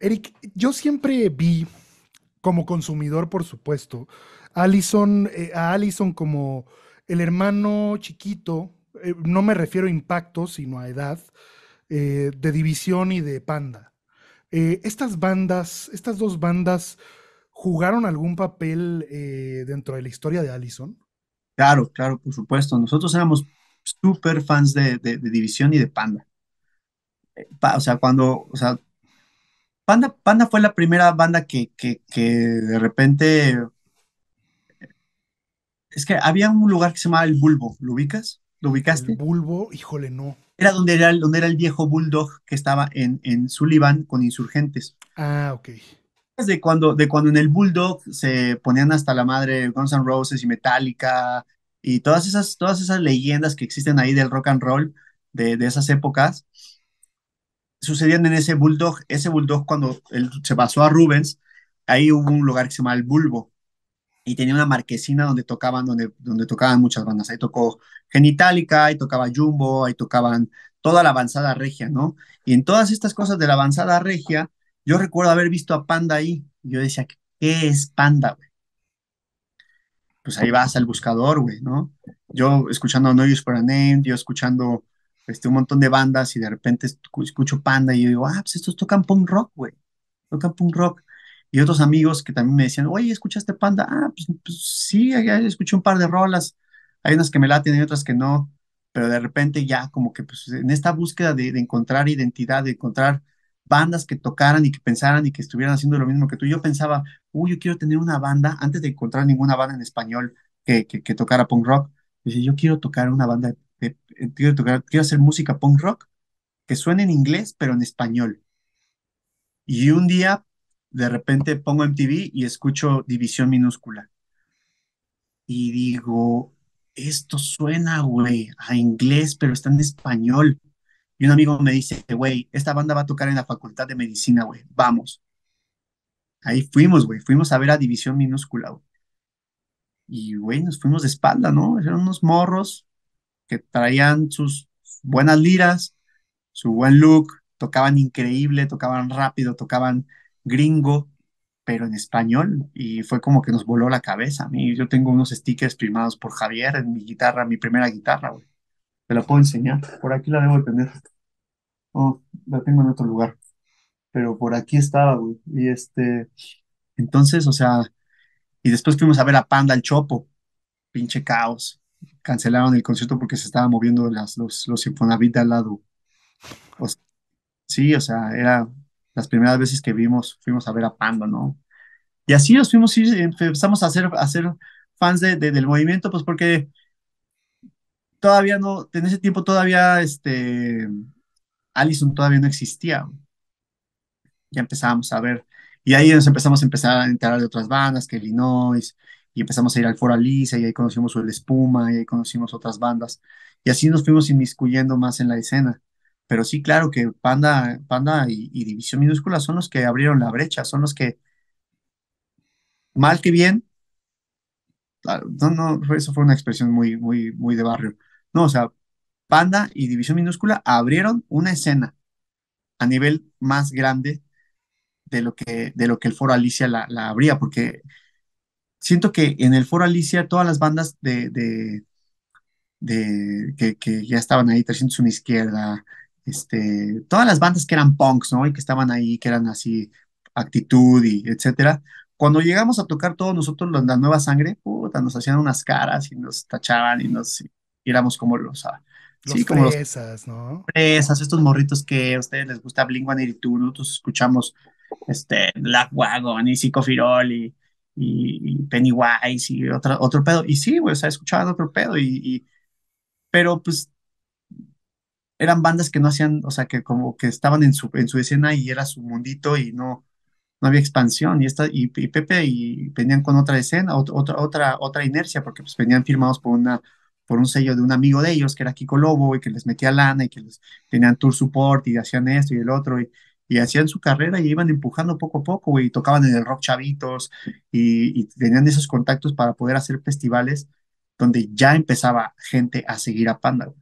Eric, yo siempre vi, como consumidor, por supuesto, a Allison eh, como el hermano chiquito, eh, no me refiero a impacto, sino a edad, eh, de división y de panda. estas bandas, estas dos bandas, ¿jugaron algún papel dentro de la historia de Allison? Claro, claro, por supuesto. Nosotros éramos súper fans de, División y de Panda. o sea, cuando, Panda, Panda fue la primera banda que, que, que de repente... Es que había un lugar que se llamaba El Bulbo, ¿lo ubicas? ¿Lo ubicaste? El Bulbo, híjole, no. Era donde era, donde era el viejo Bulldog que estaba en, en Sullivan con insurgentes. Ah, ok. De cuando, de cuando en el Bulldog se ponían hasta la madre Guns N' Roses y Metallica y todas esas, todas esas leyendas que existen ahí del rock and roll de, de esas épocas sucediendo en ese Bulldog, ese Bulldog cuando él se pasó a Rubens, ahí hubo un lugar que se llamaba El Bulbo y tenía una marquesina donde tocaban, donde, donde tocaban muchas bandas. Ahí tocó Genitalica, ahí tocaba Jumbo, ahí tocaban toda la avanzada regia, ¿no? Y en todas estas cosas de la avanzada regia, yo recuerdo haber visto a Panda ahí. Y yo decía, ¿qué es Panda, güey? Pues ahí vas al buscador, güey, ¿no? Yo escuchando No Use for a Name, yo escuchando este, un montón de bandas y de repente escucho Panda y yo digo, ah, pues estos tocan punk rock, güey, tocan punk rock. Y otros amigos que también me decían, oye, ¿escuchaste Panda? Ah, pues, pues sí, escuché un par de rolas, hay unas que me laten y otras que no, pero de repente ya como que pues, en esta búsqueda de, encontrar identidad, de encontrar bandas que tocaran y que pensaran y que estuvieran haciendo lo mismo que tú. Yo pensaba, uy, yo quiero tener una banda, antes de encontrar ninguna banda en español que, que, tocara punk rock, dice, yo quiero tocar una banda de quiero eh, tocar, quiero hacer música punk rock que suene en inglés, pero en español. Y un día, de repente, pongo MTV y escucho División Minúscula. Y digo, esto suena, güey, a inglés, pero está en español. Y un amigo me dice, güey, esta banda va a tocar en la Facultad de Medicina, güey, vamos. Ahí fuimos, güey, fuimos a ver a División Minúscula, Y, güey, nos fuimos de espalda, ¿no? Eran unos morros, que traían sus buenas liras, su buen look, tocaban increíble, tocaban rápido, tocaban gringo, pero en español y fue como que nos voló la cabeza. A mí yo tengo unos stickers primados por Javier en mi guitarra, mi primera guitarra, güey. Te la puedo enseñar. Por aquí la debo de tener. Oh, la tengo en otro lugar. Pero por aquí estaba, güey. Y este entonces, o sea, y después fuimos a ver a Panda el Chopo. Pinche caos cancelaron el concierto porque se estaba moviendo las, los, los de al lado. sí, o sea, era las primeras veces que vimos, fuimos a ver a Pando, ¿no? Y así nos fuimos y empezamos a ser, a fans del movimiento, pues porque todavía no, en ese tiempo todavía, este, Allison todavía no existía. Ya empezábamos a ver, y ahí nos empezamos a empezar a enterar de otras bandas, que Illinois, y empezamos a ir al Foro Alicia, y ahí conocimos el Espuma y ahí conocimos otras bandas y así nos fuimos inmiscuyendo más en la escena. Pero sí, claro que Panda, Panda y, División Minúscula son los que abrieron la brecha, son los que, mal que bien, ah, no, no, eso fue una expresión muy, muy, muy de barrio. No, o sea, Panda y División Minúscula abrieron una escena a nivel más grande de lo que, de lo que el Foro Alicia la, la abría, porque siento que en el foro Alicia todas las bandas de, de, que, que, ya estaban ahí, 300 una izquierda, este, todas las bandas que eran punks, ¿no? Y que estaban ahí, que eran así, actitud y etcétera. Cuando llegamos a tocar todos nosotros la nueva sangre, puta, nos hacían unas caras y nos tachaban y nos éramos como los, ¿sabes? Ah, sí, como ¿no? estos morritos que a ustedes les gusta Blink-182, nosotros escuchamos este Black Wagon y Psicofirol y y, Pennywise y otro otro pedo. Y sí, güey, o sea, escuchaban otro pedo y, Pero pues eran bandas que no hacían, o sea, que como que estaban en su, en su escena y era su mundito y no, no había expansión. Y, esta, y, Pepe y venían con otra escena, otra, otra, otra, inercia, porque pues venían firmados por una por un sello de un amigo de ellos que era Kiko Lobo y que les metía lana y que les tenían tour support y hacían esto y el otro y, y hacían su carrera y iban empujando poco a poco, y tocaban en el rock chavitos y, tenían esos contactos para poder hacer festivales donde ya empezaba gente a seguir a Panda,